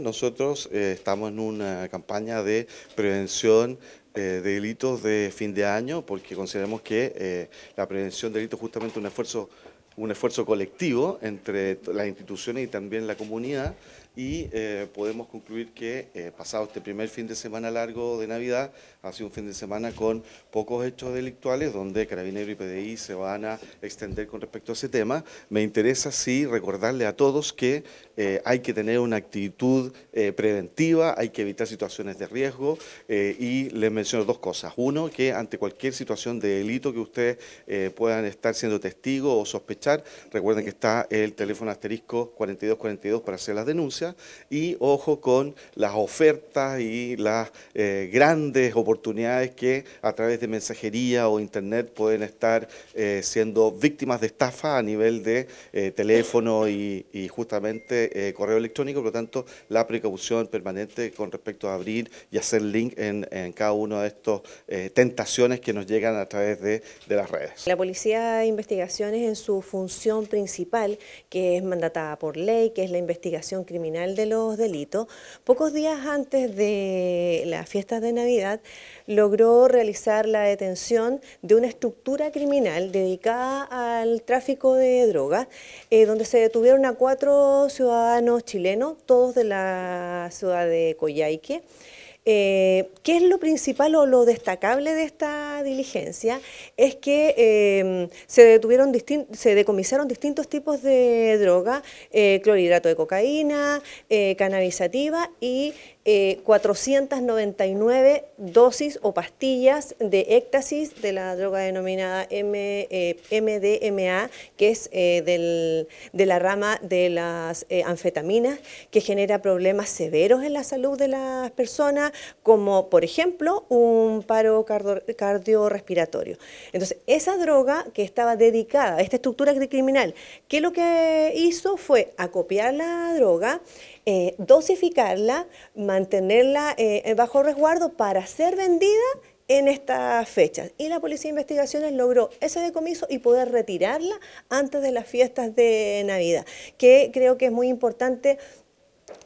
Nosotros eh, estamos en una campaña de prevención eh, delitos de fin de año, porque consideramos que eh, la prevención de delitos es justamente un esfuerzo, un esfuerzo colectivo entre las instituciones y también la comunidad, y eh, podemos concluir que pasado este primer fin de semana largo de Navidad, ha sido un fin de semana con pocos hechos delictuales, donde Carabinero y PDI se van a extender con respecto a ese tema. Me interesa, sí, recordarle a todos que hay que tener una actitud preventiva, hay que evitar situaciones de riesgo, y les menciono dos cosas. Uno, que ante cualquier situación de delito que ustedes eh, puedan estar siendo testigo o sospechar, recuerden que está el teléfono asterisco 4242 para hacer las denuncias y ojo con las ofertas y las eh, grandes oportunidades que a través de mensajería o internet pueden estar eh, siendo víctimas de estafa a nivel de teléfono y, justamente correo electrónico, por lo tanto la precaución permanente con respecto a abrir y hacer link en, en cada uno de estas eh, tentaciones que nos llegan a través de, las redes. La Policía de Investigaciones en su función principal, que es mandatada por ley, que es la investigación criminal de los delitos, pocos días antes de las fiestas de Navidad logró realizar la detención de una estructura criminal dedicada al tráfico de drogas, eh, donde se detuvieron a cuatro ciudadanos chilenos, todos de la ciudad de Coyhaique. Eh, ¿Qué es lo principal o lo destacable de esta diligencia? Es que em, se detuvieron se decomisaron distintos tipos de droga, eh, clorhidrato de cocaína, eh, cannabisativa y 499 dosis o pastillas de éxtasis de la droga denominada M, MDMA, que es de la rama de las anfetaminas, que genera problemas severos en la salud de las personas como por ejemplo un paro cardiorrespiratorio. Entonces, esa droga que estaba dedicada a esta estructura criminal, que lo que hizo fue acopiar la droga, eh, dosificarla, mantenerla eh, bajo resguardo para ser vendida en estas fechas. Y la Policía de Investigaciones logró ese decomiso y poder retirarla antes de las fiestas de Navidad, que creo que es muy importante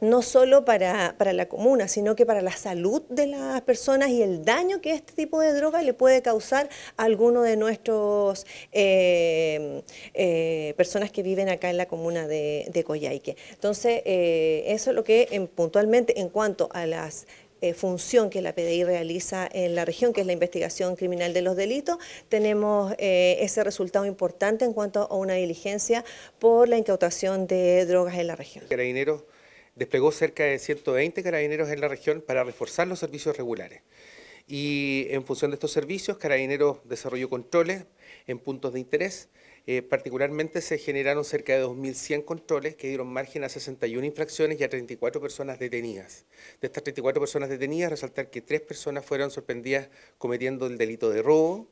no solo para, para, la comuna, sino que para la salud de las personas y el daño que este tipo de droga le puede causar a alguno de nuestros eh, eh, personas que viven acá en la comuna de, de Entonces, eh, eso es lo que puntualmente en cuanto a la función que la PDI realiza en la región, que es la investigación criminal de los delitos, tenemos ese resultado importante en cuanto a una diligencia por la incautación de drogas en la región. dinero? desplegó cerca de 120 carabineros en la región para reforzar los servicios regulares. Y en función de estos servicios, Carabineros desarrolló controles en puntos de interés. Eh, particularmente se generaron cerca de 2.100 controles que dieron margen a 61 infracciones y a 34 personas detenidas. De estas 34 personas detenidas, resaltar que tres personas fueron sorprendidas cometiendo el delito de robo,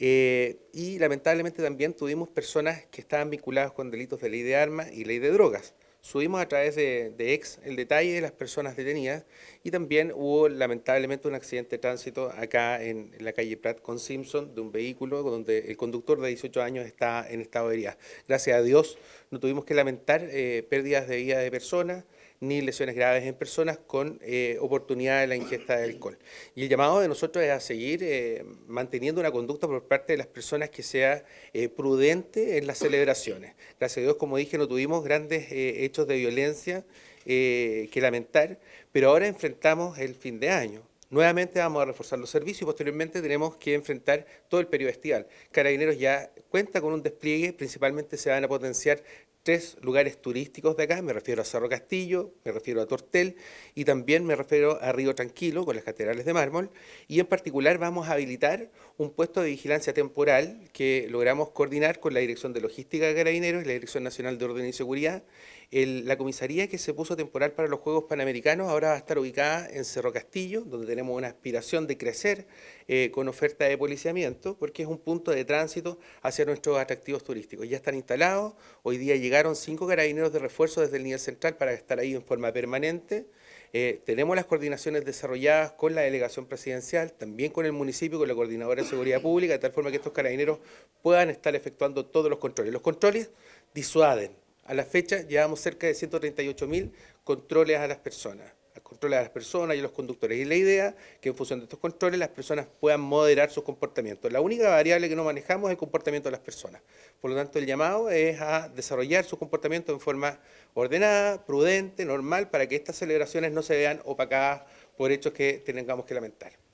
eh, y lamentablemente también tuvimos personas que estaban vinculadas con delitos de ley de armas y ley de drogas. Subimos a través de, ex el detalle de las personas detenidas y también hubo lamentablemente un accidente de tránsito acá en, la calle Pratt con Simpson de un vehículo donde el conductor de 18 años está en estado de herida. Gracias a Dios no tuvimos que lamentar eh, pérdidas de vida de personas, ni lesiones graves en personas con eh, oportunidad de la ingesta de alcohol. Y el llamado de nosotros es a seguir eh, manteniendo una conducta por parte de las personas que sea eh, prudente en las celebraciones. Gracias a Dios, como dije, no tuvimos grandes hechos de violencia que lamentar, pero ahora enfrentamos el fin de año. Nuevamente vamos a reforzar los servicios y posteriormente tenemos que enfrentar todo el periodo estival. Carabineros ya cuenta con un despliegue, principalmente se van a potenciar tres lugares turísticos de acá, me refiero a Cerro Castillo, me refiero a Tortel y también me refiero a Río Tranquilo con las catedrales de mármol y en particular vamos a habilitar un puesto de vigilancia temporal que logramos coordinar con la Dirección de Logística de Carabineros y la Dirección Nacional de Orden y Seguridad. la comisaría que se puso temporal para los Juegos Panamericanos ahora va a estar ubicada en Cerro Castillo, donde tenemos una aspiración de crecer eh, con oferta de policiamiento porque es un punto de tránsito hacia nuestros atractivos turísticos. Ya están instalados, hoy día llegamos llegaron cinco carabineros de refuerzo desde el nivel central para estar ahí en forma permanente. Eh, tenemos las coordinaciones desarrolladas con la delegación presidencial, también con el municipio, con la coordinadora de seguridad pública, de tal forma que estos carabineros puedan estar efectuando todos los controles. Los controles disuaden. A la fecha llevamos cerca de 138.000 controles a las personas a las personas y a los conductores. Y la idea que en función de estos controles las personas puedan moderar sus comportamientos. La única variable que no manejamos es el comportamiento de las personas. Por lo tanto, el llamado es a desarrollar su comportamiento en forma ordenada, prudente, normal, para que estas celebraciones no se vean opacadas por hechos que tengamos que lamentar.